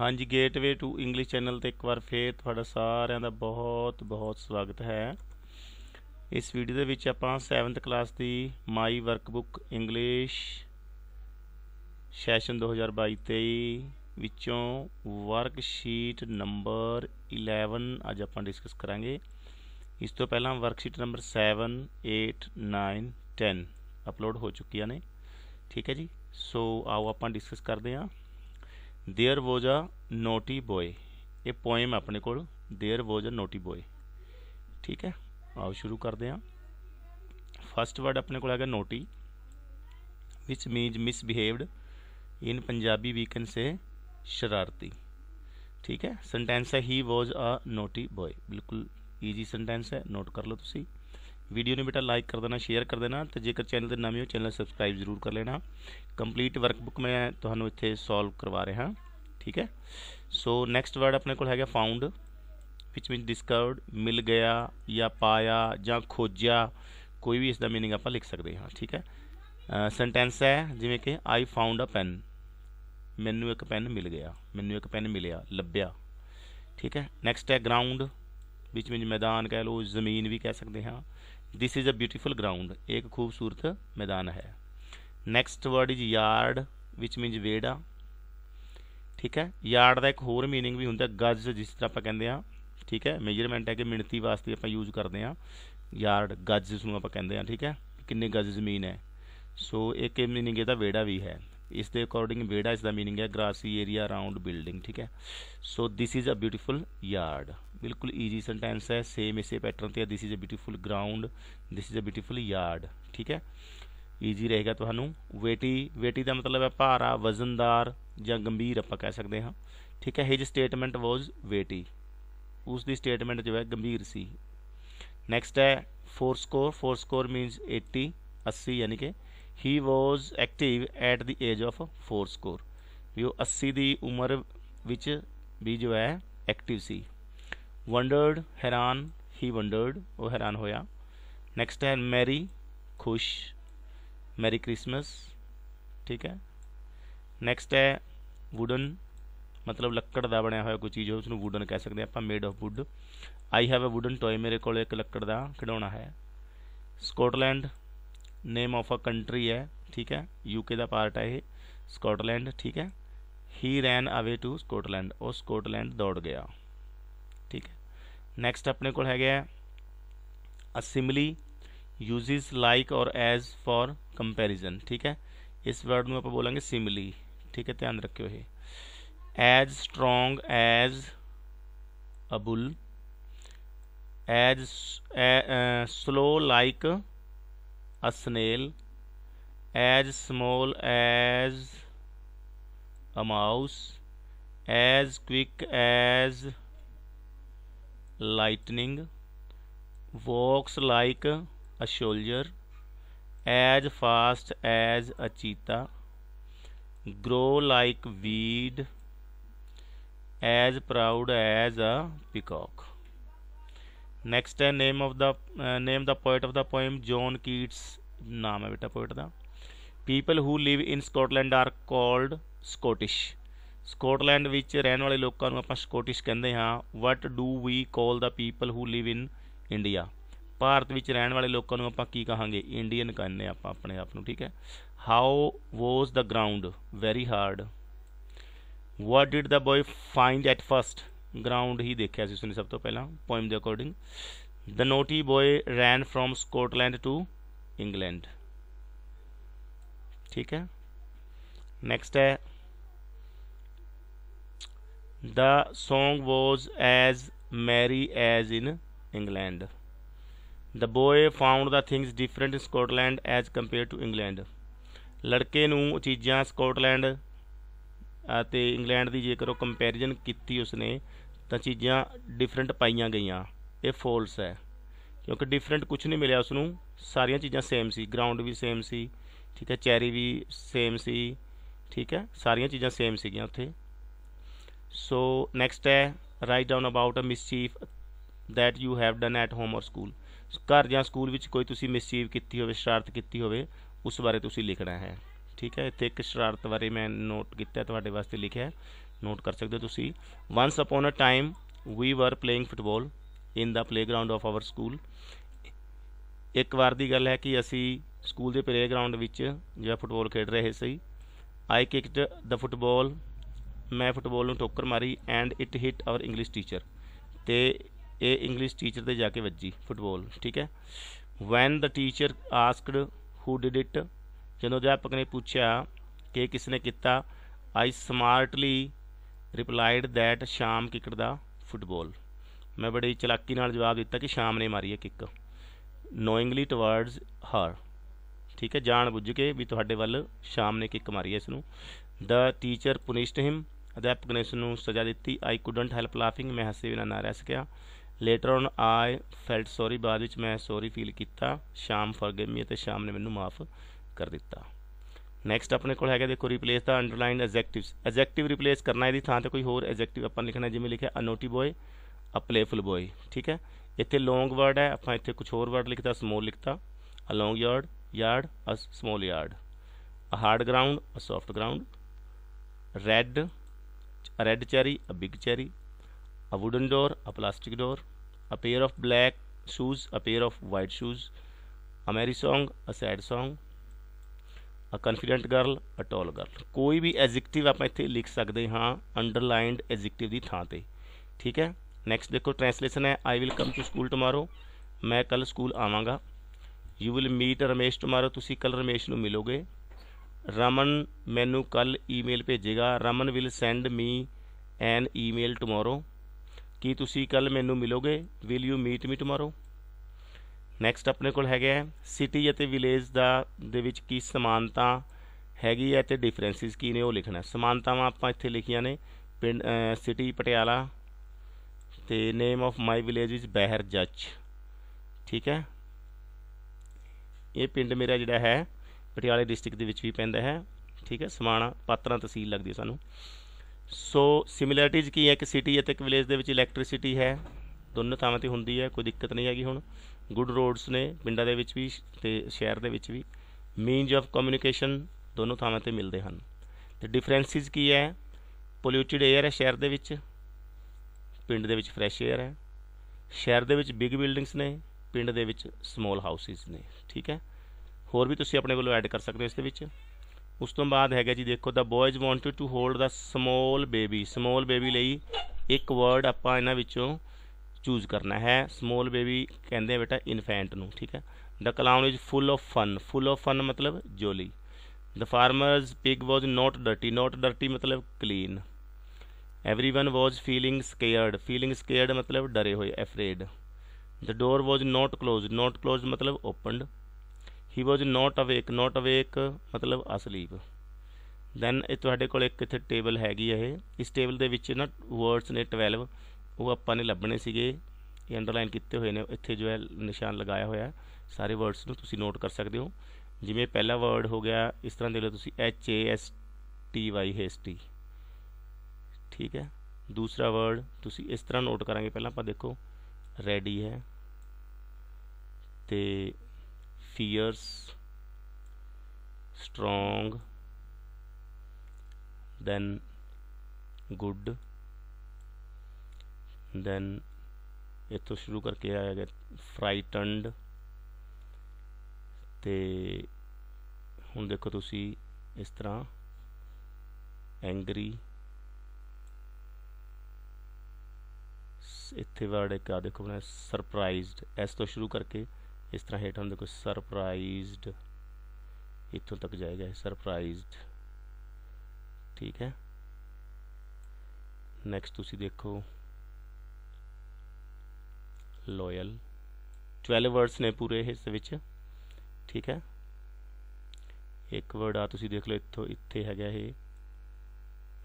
ਹਾਂਜੀ gateway to English channel ਤੇ ਇੱਕ ਵਾਰ ਫੇਰ ਤੁਹਾਡਾ ਸਾਰਿਆਂ ਦਾ ਬਹੁਤ ਬਹੁਤ ਸਵਾਗਤ ਹੈ ਇਸ ਵੀਡੀਓ ਦੇ ਵਿੱਚ ਆਪਾਂ 7th ਕਲਾਸ ਦੀ ਮਾਈ ਵਰਕਬੁੱਕ ਇੰਗਲਿਸ਼ ਸੈਸ਼ਨ 2022-23 ਵਿੱਚੋਂ ਵਰਕਸ਼ੀਟ ਨੰਬਰ 11 ਅੱਜ ਆਪਾਂ ਡਿਸਕਸ ਕਰਾਂਗੇ ਇਸ ਤੋਂ ਪਹਿਲਾਂ ਵਰਕਸ਼ੀਟ ਨੰਬਰ 7 8 9 10 ਅਪਲੋਡ ਹੋ ਚੁੱਕੀਆਂ ਨੇ ਠੀਕ ਹੈ ਜੀ ਸੋ ਆਓ ਆਪਾਂ ਡਿਸਕਸ ਕਰਦੇ ਹਾਂ there was a naughty boy ये पोएम अपने को there was a naughty boy ठीक है आओ शुरू कर हैं फस्ट वर्ड अपने को naughty which means misbehaved in Punjabi we can say शरारती ठीक है सेंटेंस है he was a naughty boy बिल्कुल ईजी सेंटेंस है नोट कर लो तुम ਵੀਡੀਓ ਨੂੰ ਬੇਟਾ ਲਾਈਕ ਕਰ ਦੇਣਾ ਸ਼ੇਅਰ ਕਰ ਦੇਣਾ ਤੇ ਜੇਕਰ ਚੈਨਲ ਤੇ ਨਵੇਂ ਹੋ ਚੈਨਲ ਸਬਸਕ੍ਰਾਈਬ ਜ਼ਰੂਰ ਕਰ ਲੈਣਾ ਕੰਪਲੀਟ ਵਰਕਬੁੱਕ ਮੈਂ ਤੁਹਾਨੂੰ ਇੱਥੇ ਸੋਲਵ ਕਰਵਾ ਰਿਹਾ ਠੀਕ ਹੈ ਸੋ ਨੈਕਸਟ ਵਰਡ ਆਪਣੇ ਕੋਲ ਹੈਗਾ ਫਾਊਂਡ ਵਿਚ ਮੀਨ ਡਿਸਕਵਰਡ ਮਿਲ ਗਿਆ ਜਾਂ ਪਾਇਆ ਜਾਂ ਖੋਜਿਆ ਕੋਈ ਵੀ ਇਸ ਦਾ मीनिंग ਆਪਾਂ ਲਿਖ ਸਕਦੇ ਹਾਂ ਠੀਕ ਹੈ ਸੈਂਟੈਂਸ ਹੈ ਜਿਵੇਂ ਕਿ ਆਈ ਫਾਊਂਡ ਅ ਪੈਨ ਮੈਨੂੰ ਇੱਕ ਪੈਨ ਮਿਲ ਗਿਆ ਮੈਨੂੰ ਇੱਕ ਪੈਨ ਮਿਲਿਆ ਲੱਭਿਆ ਠੀਕ ਹੈ ਨੈਕਸਟ ਹੈ ਗਰਾਊਂਡ ਵਿਚ ਮੀਨ ਮੈਦਾਨ ਕਹਿ ਲਓ ਜ਼ਮੀਨ ਵੀ ਕਹਿ ਸਕਦੇ ਹਾਂ this is a beautiful ground ਇੱਕ ਖੂਬਸੂਰਤ ਮੈਦਾਨ ਹੈ next word is yard which means ਵੇੜਾ ਠੀਕ ਹੈ ਯਾਰਡ ਦਾ ਇੱਕ ਹੋਰ ਮੀਨਿੰਗ ਵੀ ਹੁੰਦਾ ਗਜ ਜਿਸ ਤਰ੍ਹਾਂ ਆਪਾਂ ਕਹਿੰਦੇ ਆ ਠੀਕ ਹੈ ਮੇਜਰਮੈਂਟ ਹੈ ਕਿ ਮਿਣਤੀ ਵਾਸਤੇ ਆਪਾਂ ਯੂਜ਼ ਕਰਦੇ ਆ ਯਾਰਡ ਗਜ ਜਿਸ ਨੂੰ ਆਪਾਂ ਕਹਿੰਦੇ ਆ ਠੀਕ ਹੈ ਕਿੰਨੇ ਗਜ ਜ਼ਮੀਨ ਹੈ ਸੋ ਇੱਕ ਇਹ ਮੀਨਿੰਗ ਇਹਦਾ ਵੇੜਾ ਵੀ ਹੈ ਇਸ ਦੇ ਅਕੋਰਡਿੰਗ ਵੇੜਾ ਇਸ ਦਾ ਮੀਨਿੰਗ ਹੈ ਗ੍ਰਾਸੀ ਏਰੀਆ ਅਰਾਊਂਡ ਬਿਲਡਿੰਗ ਠੀਕ ਹੈ so this is a beautiful yard ਬਿਲਕੁਲ ਈਜੀ ਸੈਂਟੈਂਸ ਹੈ ਸੇਮ ਇਸੇ ਪੈਟਰਨ ਤੇ this is a beautiful ground this is a beautiful yard ਠੀਕ ਹੈ ਈਜੀ ਰਹੇਗਾ ਤੁਹਾਨੂੰ ਵੇਟੀ ਵੇਟੀ ਦਾ ਮਤਲਬ ਹੈ ਭਾਰਾ ਵਜ਼ਨਦਾਰ ਜਾਂ ਗੰਭੀਰ ਆਪਾਂ ਕਹਿ ਸਕਦੇ ਹਾਂ ਠੀਕ ਹੈ ਹਿਜ ਸਟੇਟਮੈਂਟ ਵਾਸ ਵੇਟੀ ਉਸ ਦੀ ਸਟੇਟਮੈਂਟ ਜੋ ਹੈ ਗੰਭੀਰ ਸੀ ਨੈਕਸਟ ਹੈ four score four score means 80 80 ਯਾਨੀ ਕਿ he was active at the age of four score ਵੀ ਉਹ 80 ਦੀ ਉਮਰ ਵਿੱਚ ਵੀ ਜੋ ਹੈ ਐਕਟਿਵ ਸੀ वंडर्ड हैरान ही वंडर्ड वो हैरान होया नेक्स्ट है मैरी खुश मैरी क्रिसमस ठीक है नेक्स्ट है वुडन मतलब लक्कड़ का बनया हुआ कोई चीज़ हो उसको वुडन कह सकते हैं आप made of wood I have a wooden toy मेरे को एक लक्कड़ का खिडौना है Scotland name of a country है ठीक है यूके का पार्ट है ये स्कॉटलैंड ठीक है ही रैन अवे टू स्कॉटलैंड और स्कॉटलैंड दौड़ गया ठीक है नैक्सट अपने को है गया असिमली यूज लाइक और एज फॉर कंपेरिजन ठीक है इस वर्ड में आप बोलेंगे सिमली ठीक है ध्यान रखियो ये as strong as a bull as slow like a snail as small as a mouse as quick as lightning walks like a soldier as fast as a cheetah grow like weed as proud as a peacock next uh, name of the uh, name the poet of the poem john keats naam hai beta poet da people who live in scotland are called scottish Scotland ਵਿੱਚ ਰਹਿਣ ਵਾਲੇ ਲੋਕਾਂ ਨੂੰ ਆਪਾਂ Scottish ਕਹਿੰਦੇ ਹਾਂ what do we call the people who live in India Bharat ਵਿੱਚ ਰਹਿਣ ਵਾਲੇ ਲੋਕਾਂ ਨੂੰ ਆਪਾਂ ਕੀ ਕਹਾਂਗੇ ਇੰਡੀਅਨ ਕਹਿੰਦੇ ਆਪਾਂ ਆਪਣੇ ਆਪ ਨੂੰ ਠੀਕ ਹੈ how was the ground very hard what did the boy find at first ground ਹੀ ਦੇਖਿਆ ਸੀ ਉਸਨੇ ਸਭ ਤੋਂ ਪਹਿਲਾਂ ਪੋਇਮ ਦੇ according the naughty boy ran from Scotland to England ਠੀਕ ਹੈ ਨੈਕਸਟ ਹੈ The song was as merry as in England. The boy found the things different in Scotland as compared to England. ਲੜਕੇ ਨੂੰ ਚੀਜ਼ਾਂ Scotland ਅਤੇ England ਦੀ ਜੇਕਰ ਉਹ comparison ਕੀਤੀ ਉਸਨੇ ਤਾਂ ਚੀਜ਼ਾਂ ਡਿਫਰੈਂਟ ਪਾਈਆਂ ਗਈਆਂ ਇਹ ਫਾਲਸ ਹੈ ਕਿਉਂਕਿ ਡਿਫਰੈਂਟ ਕੁਝ ਨਹੀਂ ਮਿਲਿਆ ਉਸ ਨੂੰ ਸਾਰੀਆਂ ਚੀਜ਼ਾਂ ਸੇਮ ਸੀ ਗਰਾਊਂਡ ਵੀ ਸੇਮ ਸੀ ਠੀਕ ਹੈ ਚੈਰੀ ਵੀ ਸੇਮ ਸੀ ਠੀਕ ਹੈ ਸਾਰੀਆਂ ਚੀਜ਼ਾਂ ਸੇਮ ਸੀਗੀਆਂ ਉੱਥੇ so next hai write down about a mischief that you have done at home or school ਘਰ ਜਾਂ ਸਕੂਲ ਵਿੱਚ ਕੋਈ ਤੁਸੀਂ ਮਿਸਚੀਵ ਕੀਤੀ ਹੋਵੇ ਸ਼ਰਾਰਤ ਕੀਤੀ ਹੋਵੇ ਉਸ ਬਾਰੇ ਤੁਸੀਂ ਲਿਖਣਾ ਹੈ ਠੀਕ ਹੈ ਇੱਥੇ ਇੱਕ ਸ਼ਰਾਰਤ ਬਾਰੇ ਮੈਂ ਨੋਟ ਕੀਤਾ ਤੁਹਾਡੇ ਵਾਸਤੇ ਲਿਖਿਆ ਨੋਟ ਕਰ ਸਕਦੇ ਹੋ ਤੁਸੀਂ once upon a time we were playing football in the playground of our school ਇੱਕ ਵਾਰ ਦੀ ਗੱਲ ਹੈ ਕਿ ਅਸੀਂ ਸਕੂਲ ਦੇ ਪਲੇਗਰਾਉਂਡ ਵਿੱਚ ਜਿਹੜਾ ਫੁੱਟਬਾਲ ਖੇਡ ਰਹੇ ਸੀ ਆਈ ਕਿਕਡ ਦਾ ਫੁੱਟਬਾਲ ਮੈਂ ਫੁੱਟਬਾਲ ਨੂੰ ਟੋਕਰ ਮਾਰੀ and it hit our English teacher ਤੇ ਇਹ ਇੰਗਲਿਸ਼ ਟੀਚਰ ਤੇ ਜਾ ਕੇ ਵੱਜੀ ਫੁੱਟਬਾਲ ਠੀਕ ਹੈ when the teacher asked who did it ਜਦੋਂ ਅਧਿਆਪਕ ਨੇ ਪੁੱਛਿਆ ਕਿ ਕਿਸ ਨੇ ਕੀਤਾ ਆਈ ਸਮਾਰਟਲੀ ਰਿਪਲਾਈਡ ਦੈਟ ਸ਼ਾਮ ਕਿਕਰ ਦਾ ਫੁੱਟਬਾਲ ਮੈਂ ਬੜੀ ਚਲਾਕੀ ਨਾਲ ਜਵਾਬ ਦਿੱਤਾ ਕਿ ਸ਼ਾਮ ਨੇ ਮਾਰੀ ਹੈ ਕਿੱਕ ਨੋਇੰਗਲੀ ਟਵਰਡਸ ਹਰ ਠੀਕ ਹੈ ਜਾਣ ਬੁੱਝ ਕੇ ਵੀ ਤੁਹਾਡੇ ਵੱਲ ਸ਼ਾਮ ਨੇ ਕਿੱਕ ਮਾਰੀ ਹੈ ਇਸ ਨੂੰ ਦ ਟੀਚਰ ਪੁਨਿਸ਼ਡ ਹਿਮ ਅਧਿਆਪਕ ਨੇ ਇਸ ਨੂੰ ਸਜ਼ਾ ਦਿੱਤੀ ਆਈ ਕੁਡਨਟ ਹੈਲਪ ਲਾਫਿੰਗ ਮੈਂ ਹੱਸੇ ਬਿਨਾ ਨਾ ਰਹਿ ਸਕਿਆ later on I felt sorry ਬਾਅਦ ਵਿੱਚ ਮੈਂ ਸੌਰੀ ਫੀਲ ਕੀਤਾ ਸ਼ਾਮ ਫਰਗਿਵ ਮੀ ਅਤੇ ਸ਼ਾਮ ਨੇ ਮੈਨੂੰ ਮਾਫ ਕਰ ਦਿੱਤਾ ਨੈਕਸਟ ਆਪਣੇ ਕੋਲ ਹੈਗਾ ਦੇਖੋ replace the underlined adjectives adjective replace ਕਰਨਾ ਇਹਦੀ ਥਾਂ ਤੇ ਕੋਈ ਹੋਰ ਐਡਜੈਕਟਿਵ ਆਪਾਂ ਲਿਖਣਾ ਜਿਵੇਂ ਲਿਖਿਆ ਅਨੋਟੀ ਬੋਏ ਅ ਪਲੇਫੁਲ ਬੋਏ ਠੀਕ ਹੈ ਇੱਥੇ ਲੌਂਗ ਵਰਡ ਹੈ ਆਪਾਂ ਇੱਥੇ ਕੁਝ ਹੋਰ ਵਰਡ ਲਿਖਦਾ ਸਮੋਲ ਲਿਖਦਾ a long yard yard a small yard a hard ground a soft ground red a red cherry, a big cherry, a wooden door, a plastic door, a pair of black shoes, a pair of white shoes, a merry song, a sad song, a confident girl a tall girl ਕੋਈ ਵੀ adjective ਆਪਾਂ ਇੱਥੇ ਲਿਖ ਸਕਦੇ ਹਾਂ ਅੰਡਰਲਾਈਨਡ adjective ਦੀ ਥਾਂ ਤੇ ਠੀਕ ਹੈ ਨੈਕਸਟ ਦੇਖੋ ਟ੍ਰਾਂਸਲੇਸ਼ਨ ਹੈ I will come to school tomorrow ਮੈਂ ਕੱਲ ਸਕੂਲ ਆਵਾਂਗਾ you will meet Ramesh tomorrow ਤੁਸੀਂ ਕੱਲ ਰਮੇਸ਼ ਨੂੰ ਮਿਲੋਗੇ ਰਮਨ ਮੈਨੂੰ ਕੱਲ ਈਮੇਲ ਭੇਜੇਗਾ Raman will send me an email tomorrow ਕੀ ਤੁਸੀਂ ਕੱਲ ਮੈਨੂੰ ਮਿਲੋਗੇ will you meet me tomorrow next ਆਪਣੇ ਕੋਲ ਹੈਗਾ ਸਿਟੀ ਅਤੇ ਵਿਲੇਜ ਦਾ ਦੇ ਵਿੱਚ ਕੀ ਸਮਾਨਤਾ ਹੈਗੀ ਹੈ ਤੇ ਡਿਫਰੈਂਸਿਸ ਕੀ ਨੇ ਉਹ ਲਿਖਣਾ ਸਮਾਨਤਾਵਾਂ ਆਪਾਂ ਇੱਥੇ ਲਿਖੀਆਂ ਨੇ ਪਿੰਡ ਸਿਟੀ ਪਟਿਆਲਾ ਤੇ name of my village is Bahir Jajj ਠੀਕ ਹੈ ਇਹ ਪਿੰਡ ਮੇਰਾ ਜਿਹੜਾ ਹੈ ਪਟਿਆਲੇ ਡਿਸਟ੍ਰਿਕਟ ਦੇ ਵਿੱਚ ਵੀ ਪੈਂਦਾ ਹੈ ਠੀਕ ਹੈ ਸਮਾਣਾ ਪਾਤਰਾ ਤਹਿਸੀਲ ਲੱਗਦੀ ਹੈ ਸਾਨੂੰ ਸੋ ਸਿਮਿਲੈਰਿਟੀਜ਼ ਕੀ ਹੈ ਕਿ ਸਿਟੀ ਅਤੇ ਇੱਕ ਵਿਲੇਜ ਦੇ ਵਿੱਚ ਇਲੈਕਟ੍ਰਿਸਿਟੀ ਹੈ ਦੋਨੋਂ ਥਾਵਾਂ ਤੇ ਹੁੰਦੀ ਹੈ ਕੋਈ ਦਿੱਕਤ ਨਹੀਂ ਹੈਗੀ ਹੁਣ ਗੁੱਡ ਰੋਡਸ ਨੇ ਪਿੰਡਾਂ ਦੇ ਵਿੱਚ ਵੀ ਤੇ ਸ਼ਹਿਰ ਦੇ ਵਿੱਚ ਵੀ ਮੀਨਸ ਆਫ ਕਮਿਊਨੀਕੇਸ਼ਨ ਦੋਨੋਂ ਥਾਵਾਂ ਤੇ ਮਿਲਦੇ ਹਨ ਤੇ ਡਿਫਰੈਂਸਿਸ ਕੀ ਹੈ ਪੋਲਿਊਟਿਡ 에ਅਰ ਹੈ ਸ਼ਹਿਰ ਦੇ ਵਿੱਚ ਪਿੰਡ ਦੇ ਵਿੱਚ ਫਰੈਸ਼ 에ਅਰ ਹੈ ਸ਼ਹਿਰ ਦੇ ਵਿੱਚ ਬਿਗ ਬਿਲਡਿੰਗਸ ਨੇ ਪਿੰਡ ਦੇ ਵਿੱਚ ਸਮਾਲ ਹਾਊਸਿਸ ਨੇ ਠੀਕ ਹੈ ਹੋਰ ਵੀ ਤੁਸੀਂ ਆਪਣੇ ਵੱਲੋਂ ਐਡ ਕਰ ਸਕਦੇ ਹੋ ਇਸ ਦੇ ਵਿੱਚ ਉਸ ਤੋਂ ਬਾਅਦ ਹੈਗਾ ਜੀ ਦੇਖੋ the boys wanted to hold the small baby small baby ਲਈ ਇੱਕ ਵਰਡ ਆਪਾਂ ਇਹਨਾਂ ਵਿੱਚੋਂ ਚੂਜ਼ ਕਰਨਾ ਹੈ ਸਮਾਲ ਬੇਬੀ ਕਹਿੰਦੇ ਬੇਟਾ ਇਨਫੈਂਟ ਨੂੰ ਠੀਕ ਹੈ the clown is full of fun full of fun ਮਤਲਬ jolly the farmer's pig was not dirty not dirty ਮਤਲਬ clean everyone was feeling scared feeling scared मतलब डरे हुए afraid the door was not closed not closed मतलब opened he was not awake not awake ਮਤਲਬ asleep then ਇਹ ਤੁਹਾਡੇ ਕੋਲ ਇੱਕ ਇੱਥੇ ਟੇਬਲ ਹੈਗੀ ਇਹ ਇਸ ਟੇਬਲ ਦੇ ਵਿੱਚ ਨਾ ਵਰਡਸ ਨੇ 12 ਉਹ ਆਪਾਂ ਨੇ ਲੱਭਣੇ ਸੀਗੇ ਇਹ ਅੰਡਰਲਾਈਨ ਕੀਤੇ ਹੋਏ ਨੇ ਇੱਥੇ ਜੋ ਹੈ ਨਿਸ਼ਾਨ ਲਗਾਇਆ ਹੋਇਆ ਸਾਰੇ ਵਰਡਸ ਨੂੰ ਤੁਸੀਂ ਨੋਟ ਕਰ ਸਕਦੇ ਹੋ ਜਿਵੇਂ ਪਹਿਲਾ ਵਰਡ ਹੋ ਗਿਆ ਇਸ ਤਰ੍ਹਾਂ ਦੇ ਲਓ ਤੁਸੀਂ H A S T Y S T ਠੀਕ ਹੈ ਦੂਸਰਾ ਵਰਡ ਤੁਸੀਂ ਇਸ ਤਰ੍ਹਾਂ ਨੋਟ ਕਰਾਂਗੇ ਪਹਿਲਾਂ ਆਪਾਂ ਦੇਖੋ ਰੈਡੀ ਹੈ ਤੇ fierce strong then good then इतों शुरू करके आया गया frightened ते हूँ देखो तुसी तो इस तरह angry इतने वर्ड एक देखो मैं सरप्राइज एस तो शुरू करके ਇਸ ਤਰ੍ਹਾਂ ਹੇਠਾਂ ਦੇ ਕੋਈ ਸਰਪ੍ਰਾਈਜ਼ਡ ਇੱਥੋਂ ਤੱਕ ਜਾਏਗਾ ਸਰਪ੍ਰਾਈਜ਼ਡ ਠੀਕ ਹੈ ਨੈਕਸਟ ਤੁਸੀਂ ਦੇਖੋ ਲੋਇਲ 12 ਵਰਡਸ ਨੇ ਪੂਰੇ ਇਸ ਵਿੱਚ ਠੀਕ ਹੈ ਇੱਕ ਵਰਡ ਆ ਤੁਸੀਂ ਦੇਖ ਲਓ ਇੱਥੋਂ ਇੱਥੇ ਹੈਗਾ ਇਹ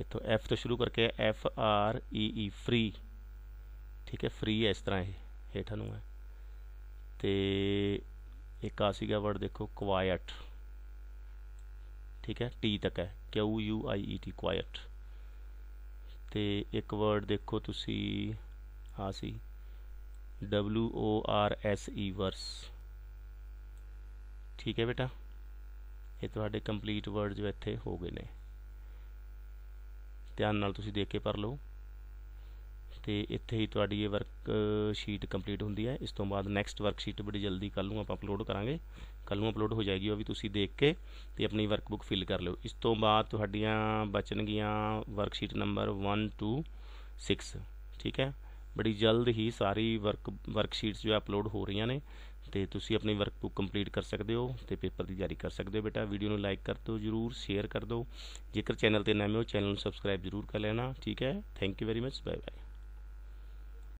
ਇੱਥੋਂ ਐਫ ਤੋਂ ਸ਼ੁਰੂ ਕਰਕੇ F R E E free ਠੀਕ ਹੈ ਫ੍ਰੀ ਹੈ ਇਸ ਤਰ੍ਹਾਂ ਇਹ ਹੇਠਾਂ ਨੂੰ ਹੈ ਤੇ ਇੱਕ ਆ ਸੀਗਾ ਵਰਡ ਦੇਖੋ ਕੁਆਇਟ ਠੀਕ ਹੈ ਟੀ ਤੱਕ ਹੈ Q U I E T quiet ਤੇ ਇੱਕ ਵਰਡ ਦੇਖੋ ਤੁਸੀਂ ਆ ਸੀ W O R S E ਵਰਸ ਠੀਕ ਹੈ ਬੇਟਾ ਇਹ ਤੁਹਾਡੇ ਕੰਪਲੀਟ ਵਰਡ ਜੋ ਇੱਥੇ ਹੋ ਗਏ ਨੇ ਧਿਆਨ ਨਾਲ ਤੁਸੀਂ ਦੇਖ ਕੇ ਪੜ ਲਓ ਤੇ ਇੱਥੇ ਹੀ ਤੁਹਾਡੀ ਇਹ ਵਰਕ ਸ਼ੀਟ ਕੰਪਲੀਟ ਹੁੰਦੀ ਹੈ ਇਸ ਤੋਂ ਬਾਅਦ ਨੈਕਸਟ ਵਰਕ ਸ਼ੀਟ ਬੜੀ ਜਲਦੀ ਕੱਲ ਨੂੰ ਆਪਾਂ ਅਪਲੋਡ ਕਰਾਂਗੇ ਕੱਲ ਨੂੰ ਅਪਲੋਡ ਹੋ ਜਾਏਗੀ ਉਹ ਵੀ ਤੁਸੀਂ ਦੇਖ ਕੇ ਤੇ ਆਪਣੀ ਵਰਕਬੁੱਕ ਫਿਲ ਕਰ ਲਿਓ ਇਸ ਤੋਂ ਬਾਅਦ ਤੁਹਾਡੀਆਂ ਬਚਣਗੀਆਂ ਵਰਕ ਸ਼ੀਟ ਨੰਬਰ 1 2 6 ਠੀਕ ਹੈ ਬੜੀ ਜਲਦ ਹੀ ਸਾਰੀ ਵਰਕ ਵਰਕਸ਼ੀਟਸ ਜੋ ਅਪਲੋਡ ਹੋ ਰਹੀਆਂ ਨੇ ਤੇ ਤੁਸੀਂ ਆਪਣੀ ਵਰਕਬੁੱਕ ਕੰਪਲੀਟ ਕਰ ਸਕਦੇ ਹੋ ਤੇ ਪੇਪਰ ਦੀ ਜਾਰੀ ਕਰ ਸਕਦੇ ਹੋ ਬੇਟਾ ਵੀਡੀਓ ਨੂੰ ਲਾਈਕ ਕਰ ਦਿਓ ਜਰੂਰ ਸ਼ੇਅਰ ਕਰ ਦਿਓ ਜੇਕਰ ਚੈਨਲ ਤੇ ਨਵੇਂ ਹੋ ਚੈਨਲ ਨੂੰ ਸਬਸਕ੍ਰਾਈਬ ਜਰੂਰ ਕਰ ਲੈਣਾ ਠੀਕ ਹੈ thank you very much bye bye